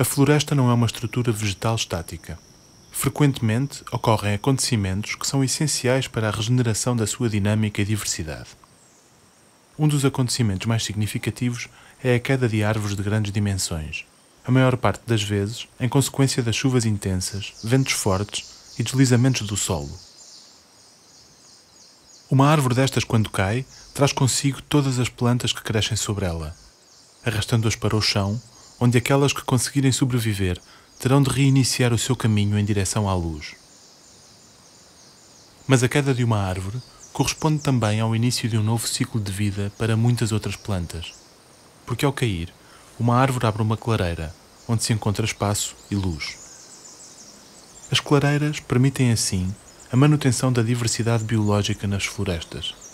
A floresta não é uma estrutura vegetal estática. Frequentemente ocorrem acontecimentos que são essenciais para a regeneração da sua dinâmica e diversidade. Um dos acontecimentos mais significativos é a queda de árvores de grandes dimensões, a maior parte das vezes em consequência das chuvas intensas, ventos fortes e deslizamentos do solo. Uma árvore destas, quando cai, traz consigo todas as plantas que crescem sobre ela, arrastando-as para o chão onde aquelas que conseguirem sobreviver terão de reiniciar o seu caminho em direção à luz. Mas a queda de uma árvore corresponde também ao início de um novo ciclo de vida para muitas outras plantas, porque ao cair, uma árvore abre uma clareira, onde se encontra espaço e luz. As clareiras permitem assim a manutenção da diversidade biológica nas florestas.